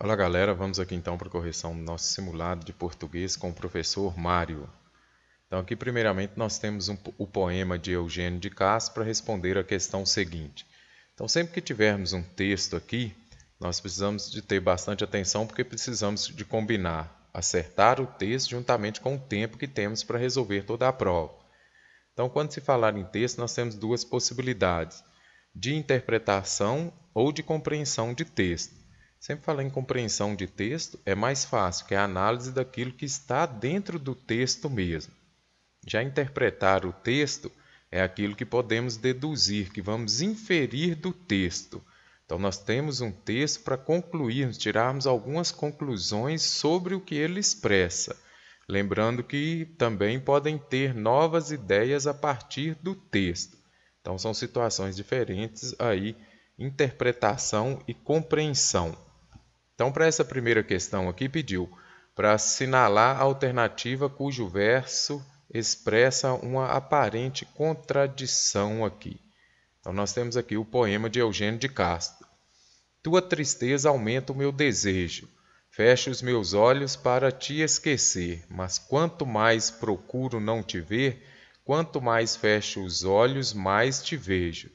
Olá galera, vamos aqui então para a correção do nosso simulado de português com o professor Mário. Então aqui primeiramente nós temos um, o poema de Eugênio de Castro para responder a questão seguinte. Então sempre que tivermos um texto aqui, nós precisamos de ter bastante atenção porque precisamos de combinar, acertar o texto juntamente com o tempo que temos para resolver toda a prova. Então, quando se falar em texto, nós temos duas possibilidades: de interpretação ou de compreensão de texto. Sempre falar em compreensão de texto é mais fácil, que é a análise daquilo que está dentro do texto mesmo. Já interpretar o texto é aquilo que podemos deduzir, que vamos inferir do texto. Então, nós temos um texto para concluirmos, tirarmos algumas conclusões sobre o que ele expressa. Lembrando que também podem ter novas ideias a partir do texto. Então são situações diferentes aí, interpretação e compreensão. Então para essa primeira questão aqui pediu para assinalar a alternativa cujo verso expressa uma aparente contradição aqui. Então nós temos aqui o poema de Eugênio de Castro. Tua tristeza aumenta o meu desejo Fecho os meus olhos para te esquecer, mas quanto mais procuro não te ver, quanto mais fecho os olhos, mais te vejo.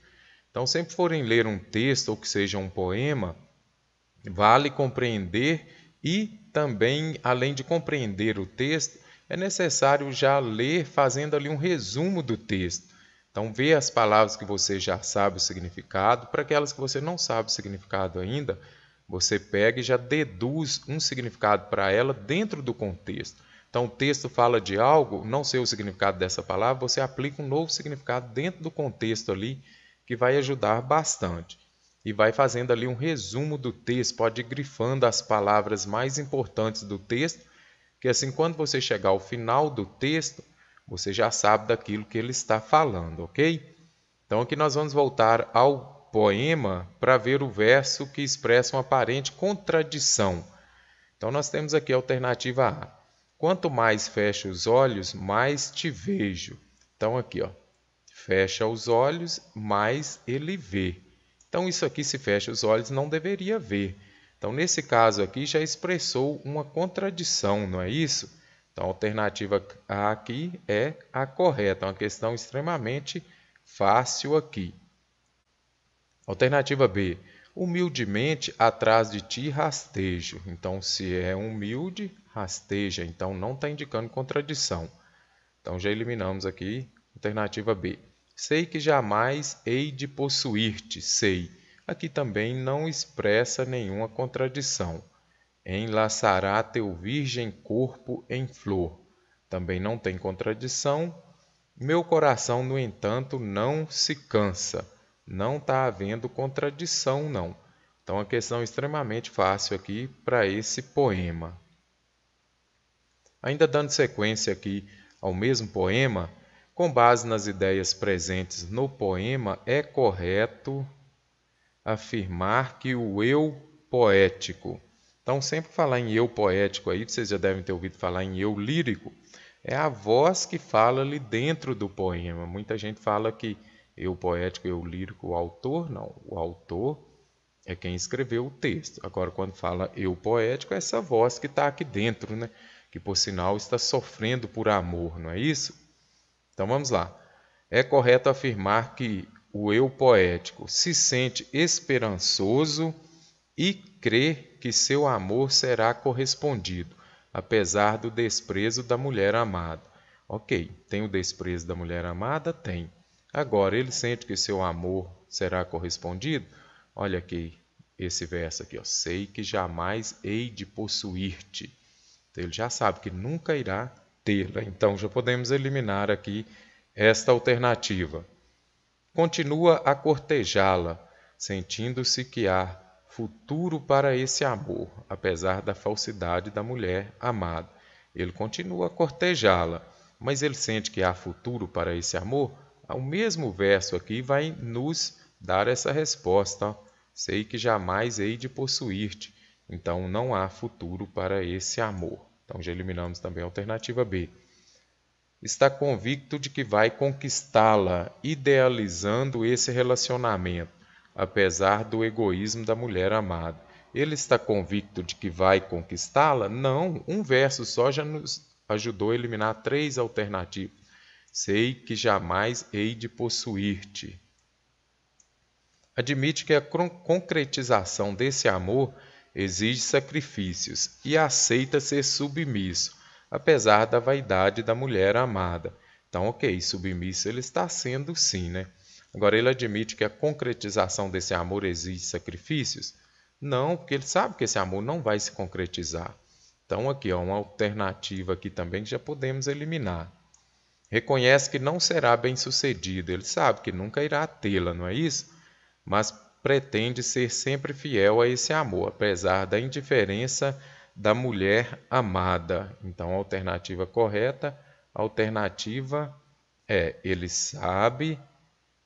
Então, sempre forem ler um texto ou que seja um poema, vale compreender e também, além de compreender o texto, é necessário já ler fazendo ali um resumo do texto. Então, ver as palavras que você já sabe o significado, para aquelas que você não sabe o significado ainda, você pega e já deduz um significado para ela dentro do contexto. Então, o texto fala de algo, não sei o significado dessa palavra, você aplica um novo significado dentro do contexto ali, que vai ajudar bastante. E vai fazendo ali um resumo do texto, pode ir grifando as palavras mais importantes do texto, que assim, quando você chegar ao final do texto, você já sabe daquilo que ele está falando, ok? Então, aqui nós vamos voltar ao poema para ver o verso que expressa uma aparente contradição. Então, nós temos aqui a alternativa A. Quanto mais fecha os olhos, mais te vejo. Então, aqui, ó, fecha os olhos, mais ele vê. Então, isso aqui, se fecha os olhos, não deveria ver. Então, nesse caso aqui, já expressou uma contradição, não é isso? Então, a alternativa A aqui é a correta, é uma questão extremamente fácil aqui. Alternativa B. Humildemente atrás de ti rastejo. Então, se é humilde, rasteja. Então, não está indicando contradição. Então, já eliminamos aqui. Alternativa B. Sei que jamais hei de possuir-te. Sei. Aqui também não expressa nenhuma contradição. Enlaçará teu virgem corpo em flor. Também não tem contradição. Meu coração, no entanto, não se cansa não está havendo contradição, não. Então, uma questão é extremamente fácil aqui para esse poema. Ainda dando sequência aqui ao mesmo poema, com base nas ideias presentes no poema, é correto afirmar que o eu poético. Então, sempre falar em eu poético aí, vocês já devem ter ouvido falar em eu lírico. É a voz que fala ali dentro do poema. Muita gente fala que eu poético, eu lírico, o autor não. O autor é quem escreveu o texto. Agora, quando fala eu poético, é essa voz que está aqui dentro, né? que por sinal está sofrendo por amor, não é isso? Então vamos lá. É correto afirmar que o eu poético se sente esperançoso e crê que seu amor será correspondido, apesar do desprezo da mulher amada. Ok, tem o desprezo da mulher amada? Tem. Agora, ele sente que seu amor será correspondido. Olha aqui esse verso aqui, ó. Sei que jamais hei de possuir-te. Então, ele já sabe que nunca irá tê-la. Então, já podemos eliminar aqui esta alternativa. Continua a cortejá-la, sentindo-se que há futuro para esse amor, apesar da falsidade da mulher amada. Ele continua a cortejá-la, mas ele sente que há futuro para esse amor então, o mesmo verso aqui vai nos dar essa resposta. Sei que jamais hei de possuir-te, então não há futuro para esse amor. Então já eliminamos também a alternativa B. Está convicto de que vai conquistá-la, idealizando esse relacionamento, apesar do egoísmo da mulher amada. Ele está convicto de que vai conquistá-la? Não, um verso só já nos ajudou a eliminar três alternativas sei que jamais hei de possuir-te. Admite que a concretização desse amor exige sacrifícios e aceita ser submisso, apesar da vaidade da mulher amada. Então, ok, submisso ele está sendo sim, né? Agora, ele admite que a concretização desse amor exige sacrifícios? Não, porque ele sabe que esse amor não vai se concretizar. Então, aqui, ó, uma alternativa aqui também que já podemos eliminar reconhece que não será bem-sucedido, ele sabe que nunca irá tê-la, não é isso? Mas pretende ser sempre fiel a esse amor, apesar da indiferença da mulher amada. Então, a alternativa correta, alternativa é ele sabe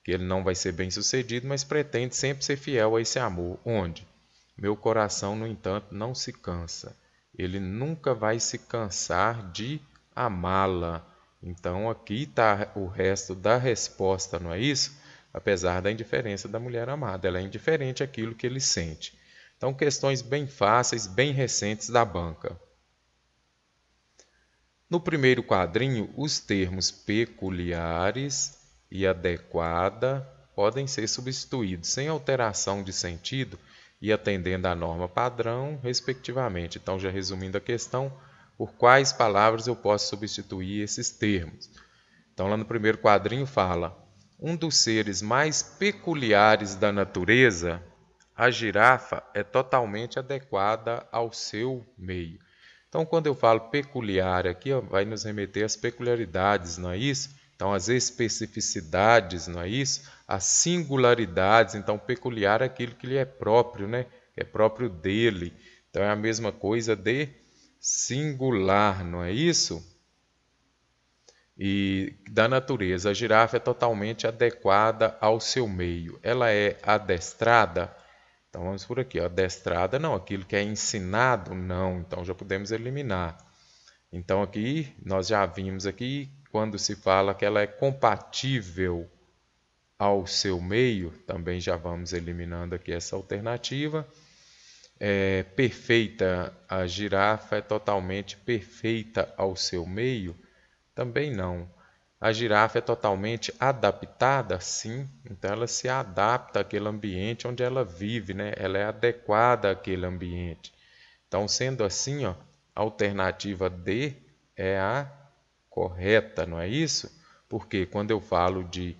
que ele não vai ser bem-sucedido, mas pretende sempre ser fiel a esse amor. Onde? Meu coração, no entanto, não se cansa. Ele nunca vai se cansar de amá-la então aqui está o resto da resposta, não é isso? Apesar da indiferença da mulher amada, ela é indiferente àquilo que ele sente. Então, questões bem fáceis, bem recentes da banca. No primeiro quadrinho, os termos peculiares e adequada podem ser substituídos sem alteração de sentido e atendendo à norma padrão, respectivamente. Então, já resumindo a questão, por quais palavras eu posso substituir esses termos. Então, lá no primeiro quadrinho fala: um dos seres mais peculiares da natureza, a girafa é totalmente adequada ao seu meio. Então, quando eu falo peculiar aqui, ó, vai nos remeter às peculiaridades, não é isso? Então, às especificidades, não é isso? As singularidades. Então, peculiar é aquilo que lhe é próprio, né? é próprio dele. Então, é a mesma coisa de singular, não é isso? E da natureza, a girafa é totalmente adequada ao seu meio. Ela é adestrada. Então vamos por aqui, adestrada não, aquilo que é ensinado não, então já podemos eliminar. Então aqui nós já vimos aqui quando se fala que ela é compatível ao seu meio, também já vamos eliminando aqui essa alternativa é, perfeita, a girafa é totalmente perfeita ao seu meio? Também não. A girafa é totalmente adaptada? Sim. Então ela se adapta àquele ambiente onde ela vive, né? Ela é adequada àquele ambiente. Então, sendo assim, ó, a alternativa D é a correta, não é isso? Porque quando eu falo de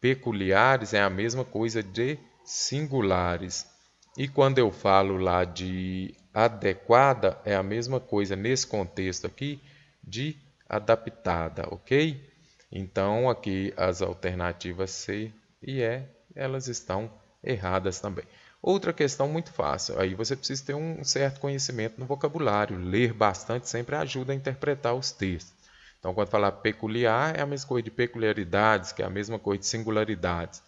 peculiares, é a mesma coisa de singulares. E quando eu falo lá de adequada, é a mesma coisa nesse contexto aqui de adaptada, ok? Então, aqui as alternativas C e E, elas estão erradas também. Outra questão muito fácil, aí você precisa ter um certo conhecimento no vocabulário, ler bastante sempre ajuda a interpretar os textos. Então, quando falar peculiar, é a mesma coisa de peculiaridades, que é a mesma coisa de singularidades.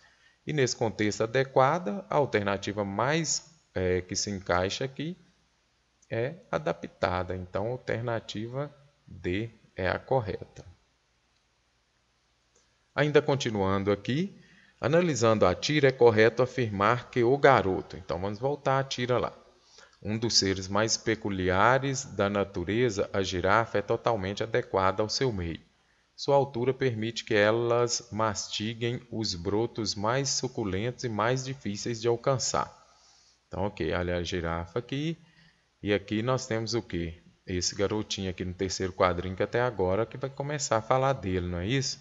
E nesse contexto adequada, a alternativa mais é, que se encaixa aqui é adaptada. Então, a alternativa D é a correta. Ainda continuando aqui, analisando a tira, é correto afirmar que o garoto. Então, vamos voltar à tira lá. Um dos seres mais peculiares da natureza, a girafa é totalmente adequada ao seu meio. Sua altura permite que elas mastiguem os brotos mais suculentos e mais difíceis de alcançar. Então, ok, ali a girafa aqui. E aqui nós temos o que? Esse garotinho aqui no terceiro quadrinho, que até agora que vai começar a falar dele, não é isso?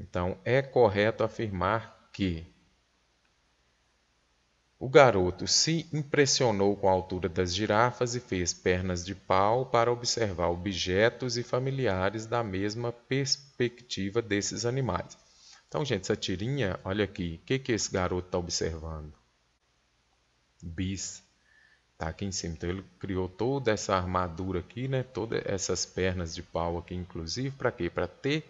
Então, é correto afirmar que o garoto se impressionou com a altura das girafas e fez pernas de pau para observar objetos e familiares da mesma perspectiva desses animais. Então, gente, essa tirinha, olha aqui, o que, que esse garoto está observando? Bis. Está aqui em cima. Então, ele criou toda essa armadura aqui, né? Todas essas pernas de pau aqui, inclusive, para quê? Para ter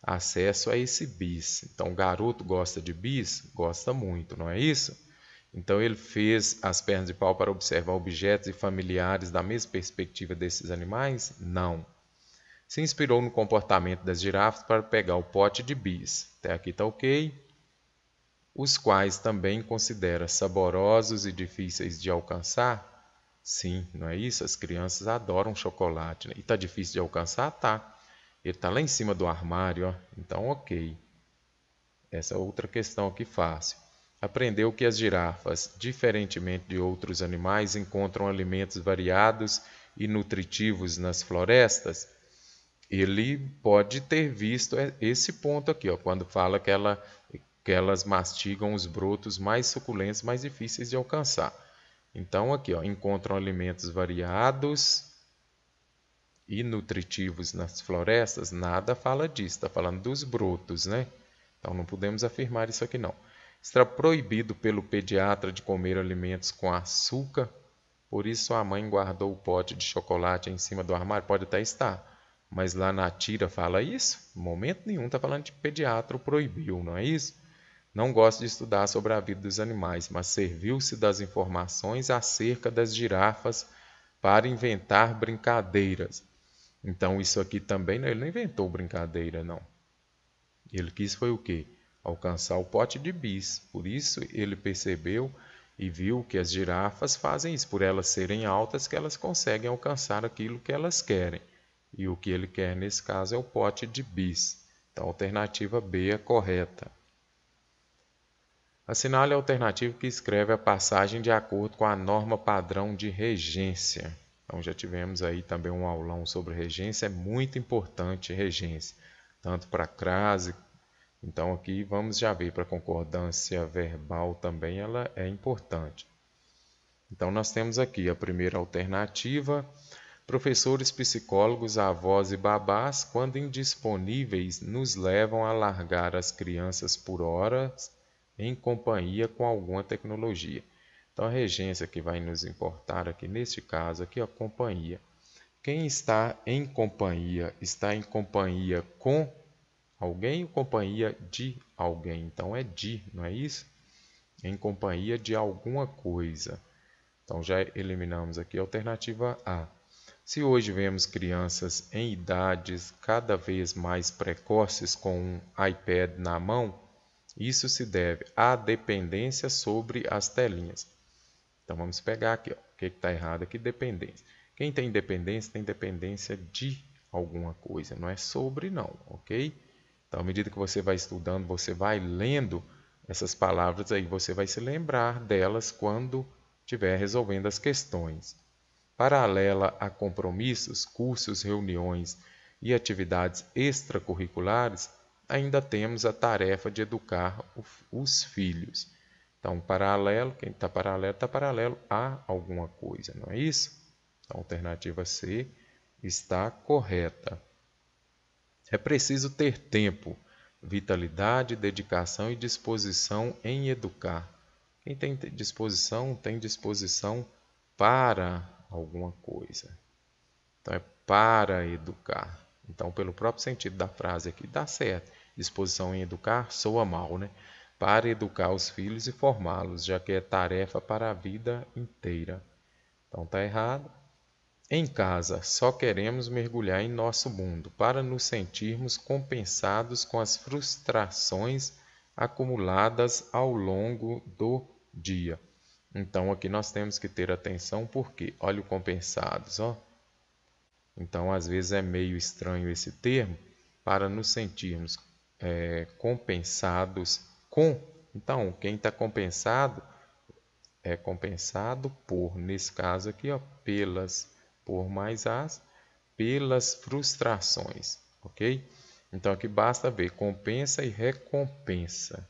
acesso a esse bis. Então, o garoto gosta de bis? Gosta muito, não é isso? Então ele fez as pernas de pau para observar objetos e familiares da mesma perspectiva desses animais? Não. Se inspirou no comportamento das girafas para pegar o pote de bis. Até aqui está ok. Os quais também considera saborosos e difíceis de alcançar? Sim, não é isso? As crianças adoram chocolate. Né? E está difícil de alcançar? Tá. Ele está lá em cima do armário, ó. então ok. Essa é outra questão aqui fácil aprendeu que as girafas, diferentemente de outros animais, encontram alimentos variados e nutritivos nas florestas. Ele pode ter visto é, esse ponto aqui, ó, quando fala que, ela, que elas mastigam os brotos mais suculentos, mais difíceis de alcançar. Então, aqui, ó, encontram alimentos variados e nutritivos nas florestas. Nada fala disso, está falando dos brotos, né? Então, não podemos afirmar isso aqui, não. Será proibido pelo pediatra de comer alimentos com açúcar. Por isso a mãe guardou o pote de chocolate em cima do armário. Pode até estar. Mas lá na tira fala isso? Momento nenhum está falando de pediatra proibiu, não é isso? Não gosta de estudar sobre a vida dos animais, mas serviu-se das informações acerca das girafas para inventar brincadeiras. Então isso aqui também, ele não inventou brincadeira, não. Ele quis foi o quê? alcançar o pote de bis. Por isso ele percebeu e viu que as girafas fazem isso, por elas serem altas, que elas conseguem alcançar aquilo que elas querem. E o que ele quer nesse caso é o pote de bis. Então, a alternativa B é correta. Assinale a alternativa que escreve a passagem de acordo com a norma padrão de regência. Então, já tivemos aí também um aulão sobre regência, é muito importante regência, tanto para crase então aqui vamos já ver para a concordância verbal também ela é importante. Então nós temos aqui a primeira alternativa, professores, psicólogos, avós e babás, quando indisponíveis, nos levam a largar as crianças por horas em companhia com alguma tecnologia. Então a regência que vai nos importar aqui neste caso aqui é a companhia. Quem está em companhia, está em companhia com Alguém ou companhia de alguém. Então é de, não é isso? Em companhia de alguma coisa. Então já eliminamos aqui a alternativa A. Se hoje vemos crianças em idades cada vez mais precoces com um iPad na mão, isso se deve à dependência sobre as telinhas. Então vamos pegar aqui, ó. o que está errado aqui? Dependência. Quem tem dependência tem dependência de alguma coisa, não é sobre não, ok? Então, à medida que você vai estudando, você vai lendo essas palavras aí, você vai se lembrar delas quando estiver resolvendo as questões. Paralela a compromissos, cursos, reuniões e atividades extracurriculares, ainda temos a tarefa de educar os filhos. Então, paralelo, quem está paralelo, está paralelo a alguma coisa, não é isso? A alternativa C está correta. É preciso ter tempo, vitalidade, dedicação e disposição em educar. Quem tem disposição, tem disposição para alguma coisa. Então, é para educar. Então, pelo próprio sentido da frase aqui, dá certo. Disposição em educar soa mal, né? Para educar os filhos e formá-los, já que é tarefa para a vida inteira. Então, tá errado. Em casa, só queremos mergulhar em nosso mundo para nos sentirmos compensados com as frustrações acumuladas ao longo do dia. Então aqui nós temos que ter atenção porque olha o compensados, ó. Então às vezes é meio estranho esse termo para nos sentirmos é, compensados com. Então quem está compensado é compensado por, nesse caso aqui, ó, pelas por mais as pelas frustrações, ok? Então aqui basta ver compensa e recompensa.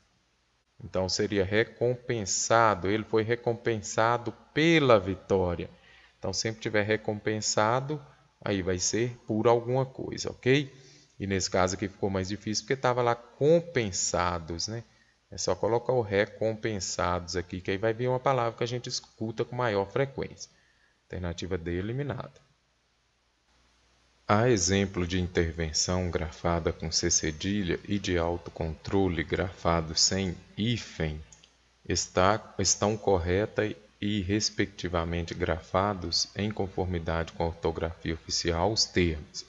Então seria recompensado, ele foi recompensado pela vitória. Então sempre tiver recompensado, aí vai ser por alguma coisa, ok? E nesse caso aqui ficou mais difícil porque estava lá compensados, né? É só colocar o recompensados aqui, que aí vai vir uma palavra que a gente escuta com maior frequência. Alternativa D, eliminada. Há exemplo de intervenção grafada com C cedilha e de autocontrole grafado sem hífen está, estão correta e respectivamente grafados em conformidade com a ortografia oficial os termos.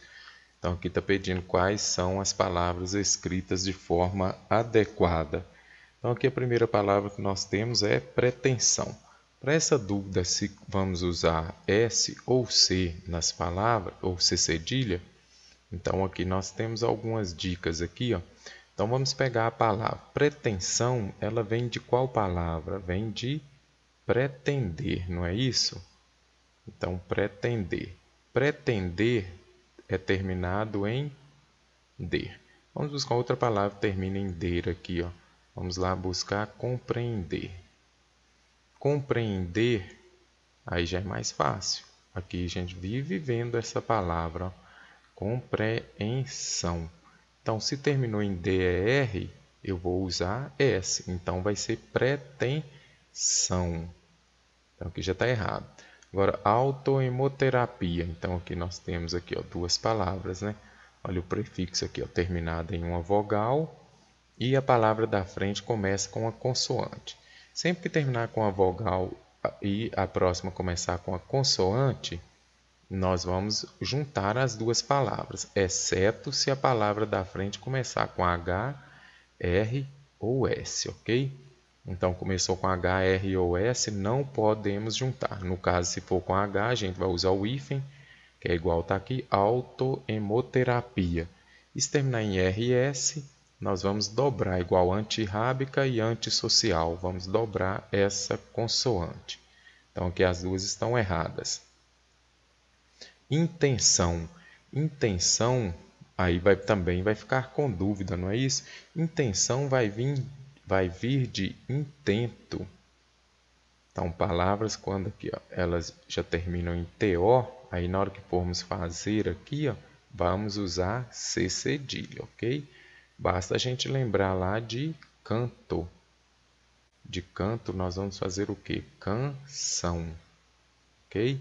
Então aqui está pedindo quais são as palavras escritas de forma adequada. Então aqui a primeira palavra que nós temos é pretensão. Para essa dúvida se vamos usar S ou C nas palavras, ou C cedilha, então aqui nós temos algumas dicas aqui. Ó. Então vamos pegar a palavra pretensão, ela vem de qual palavra? Vem de pretender, não é isso? Então pretender. Pretender é terminado em der. Vamos buscar outra palavra que termina em der aqui. Ó. Vamos lá buscar compreender compreender, aí já é mais fácil. Aqui a gente vive vendo essa palavra, ó, compreensão. Então, se terminou em DER, eu vou usar S. Então, vai ser pretensão. Então, aqui já está errado. Agora, autoemoterapia. Então, aqui nós temos aqui ó, duas palavras, né? Olha o prefixo aqui, ó, terminado em uma vogal. E a palavra da frente começa com a consoante. Sempre que terminar com a vogal e a próxima começar com a consoante, nós vamos juntar as duas palavras, exceto se a palavra da frente começar com H, R ou S, ok? Então, começou com H, R ou S, não podemos juntar. No caso, se for com H, a gente vai usar o hífen, que é igual tá aqui, autoemoterapia. E se terminar em S nós vamos dobrar igual antirrábica e antissocial. Vamos dobrar essa consoante. Então, aqui as duas estão erradas. Intenção. Intenção, aí vai, também vai ficar com dúvida, não é isso? Intenção vai vir, vai vir de intento. Então, palavras, quando aqui, ó, elas já terminam em TO, aí na hora que formos fazer aqui, ó, vamos usar C cedilha, ok? Basta a gente lembrar lá de canto. De canto, nós vamos fazer o que? Canção. Ok?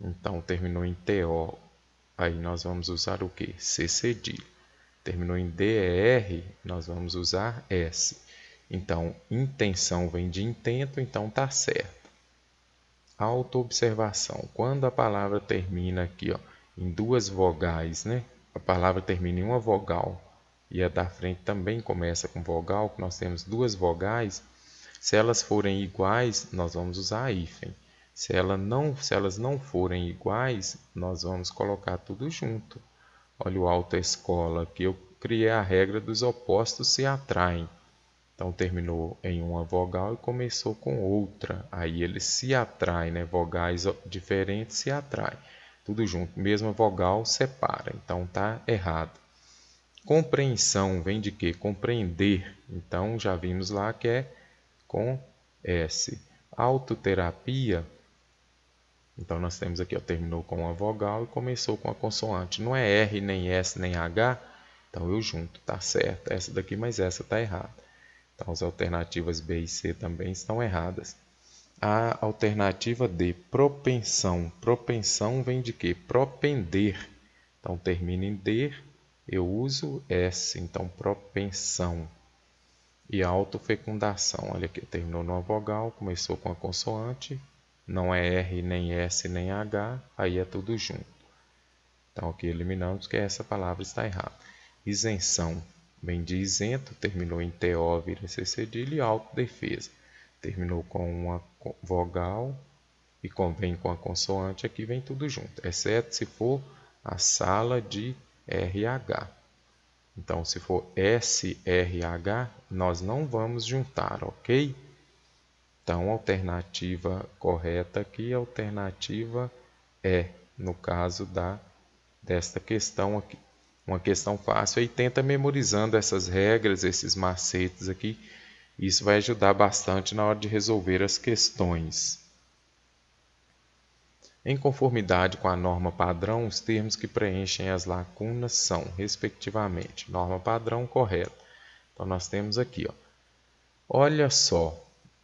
Então, terminou em TO. Aí nós vamos usar o que? CCD. Terminou em DER, nós vamos usar S. Então, intenção vem de intento, então tá certo. Autoobservação. Quando a palavra termina aqui ó, em duas vogais, né? a palavra termina em uma vogal e a da frente também começa com vogal, que nós temos duas vogais, se elas forem iguais, nós vamos usar hífen. Se, ela não, se elas não forem iguais, nós vamos colocar tudo junto. Olha o autoescola, escola, que eu criei a regra dos opostos se atraem. Então terminou em uma vogal e começou com outra. Aí eles se atraem, né? Vogais diferentes se atraem. Tudo junto, mesma vogal separa. Então tá errado. Compreensão vem de quê? Compreender. Então, já vimos lá que é com S. Autoterapia. Então, nós temos aqui, ó, terminou com a vogal e começou com a consoante. Não é R, nem S, nem H. Então, eu junto, tá certo. Essa daqui, mas essa tá errada. Então, as alternativas B e C também estão erradas. A alternativa D, propensão. Propensão vem de quê? Propender. Então, termina em D, eu uso S, então propensão e autofecundação. Olha aqui, terminou numa vogal, começou com a consoante, não é R, nem S, nem H, aí é tudo junto. Então aqui eliminamos que essa palavra está errada. Isenção vem de isento, terminou em TO, vira Se cedilha e autodefesa. Terminou com uma vogal e convém com a consoante, aqui vem tudo junto, exceto se for a sala de RH. Então, se for SRH, nós não vamos juntar, ok? Então, a alternativa correta aqui, a alternativa é, no caso da, desta questão aqui. Uma questão fácil aí, tenta memorizando essas regras, esses macetes aqui. Isso vai ajudar bastante na hora de resolver as questões. Em conformidade com a norma padrão, os termos que preenchem as lacunas são, respectivamente, norma padrão correta. Então, nós temos aqui, ó, olha só,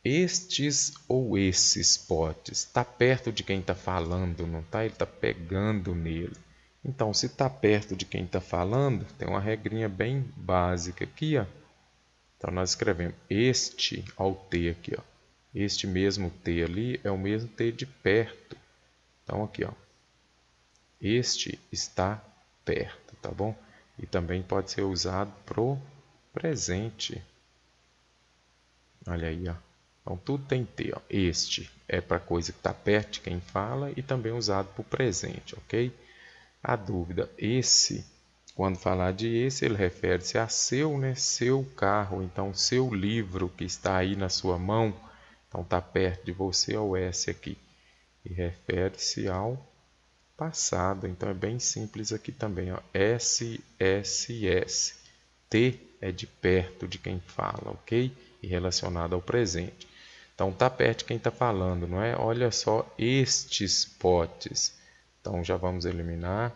estes ou esses potes, está perto de quem está falando, não está? Ele está pegando nele. Então, se está perto de quem está falando, tem uma regrinha bem básica aqui, ó. Então, nós escrevemos este ao T aqui, ó. Este mesmo T ali é o mesmo T de perto. Então aqui, ó. Este está perto, tá bom? E também pode ser usado pro presente. Olha aí, ó. Então tudo tem T, ó. Este é para coisa que está perto de quem fala e também usado para o presente, ok? A dúvida, esse, quando falar de esse, ele refere-se a seu, né? Seu carro, então seu livro que está aí na sua mão, então está perto de você, ó, é o S aqui e refere-se ao passado. Então é bem simples aqui também. Ó. S, S, S. T é de perto de quem fala, ok? E relacionado ao presente. Então tá perto de quem está falando, não é? Olha só estes potes. Então já vamos eliminar.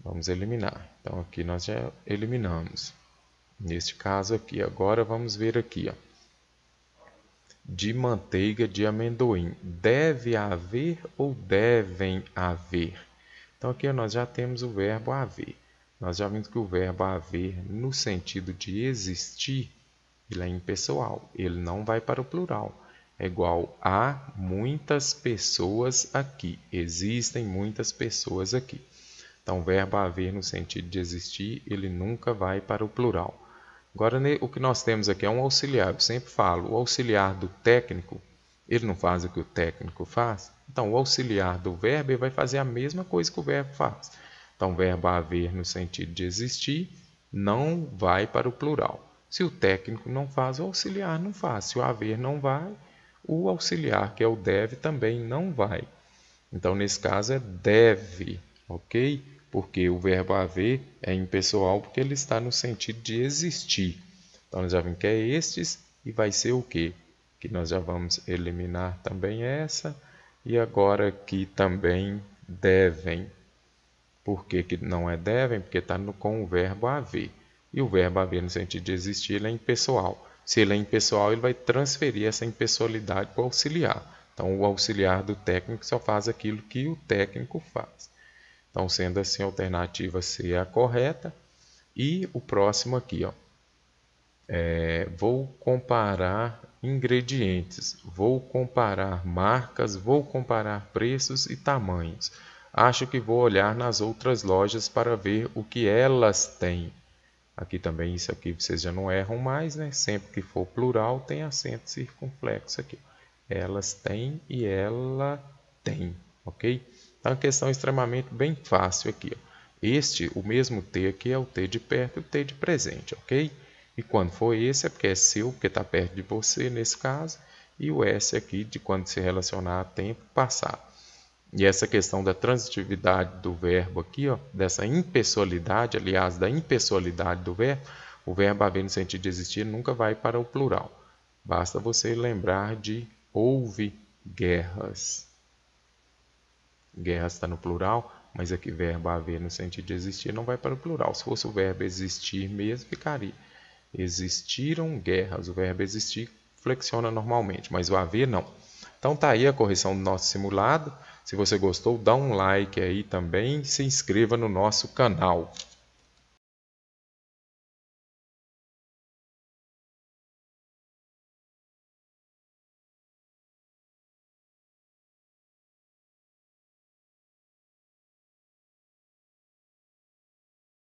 Vamos eliminar. Então aqui nós já eliminamos. Neste caso aqui, agora vamos ver aqui, ó de manteiga de amendoim. Deve haver ou devem haver? Então aqui nós já temos o verbo haver. Nós já vimos que o verbo haver no sentido de existir, ele é impessoal, ele não vai para o plural. É igual a muitas pessoas aqui. Existem muitas pessoas aqui. Então, o verbo haver no sentido de existir, ele nunca vai para o plural. Agora, o que nós temos aqui é um auxiliar. Eu sempre falo, o auxiliar do técnico, ele não faz o que o técnico faz. Então, o auxiliar do verbo ele vai fazer a mesma coisa que o verbo faz. Então, o verbo haver no sentido de existir não vai para o plural. Se o técnico não faz, o auxiliar não faz. Se o haver não vai, o auxiliar, que é o deve, também não vai. Então, nesse caso, é deve, ok? porque o verbo haver é impessoal porque ele está no sentido de existir. Então nós já vimos que é estes e vai ser o quê? Que nós já vamos eliminar também essa e agora que também devem. Por que, que não é devem? Porque está com o verbo haver. E o verbo haver no sentido de existir ele é impessoal. Se ele é impessoal, ele vai transferir essa impessoalidade para o auxiliar. Então, o auxiliar do técnico só faz aquilo que o técnico faz. Então, sendo assim, a alternativa C é a correta. E o próximo aqui, ó. É, vou comparar ingredientes, vou comparar marcas, vou comparar preços e tamanhos. Acho que vou olhar nas outras lojas para ver o que elas têm. Aqui também, isso aqui vocês já não erram mais, né? Sempre que for plural, tem acento circunflexo aqui. Elas têm e ela tem, ok? É uma questão extremamente bem fácil aqui. Ó. Este, o mesmo T aqui, é o T de perto e o T de presente, ok? E quando for esse, é porque é seu, porque está perto de você nesse caso. E o S aqui de quando se relacionar a tempo passado. E essa questão da transitividade do verbo aqui, ó, dessa impessoalidade, aliás, da impessoalidade do verbo, o verbo haver no sentido de existir nunca vai para o plural. Basta você lembrar de houve guerras guerra está no plural, mas aqui é verbo haver no sentido de existir não vai para o plural. Se fosse o verbo existir mesmo, ficaria. Existiram guerras. O verbo existir flexiona normalmente, mas o haver não. Então tá aí a correção do nosso simulado. Se você gostou, dá um like aí também, se inscreva no nosso canal.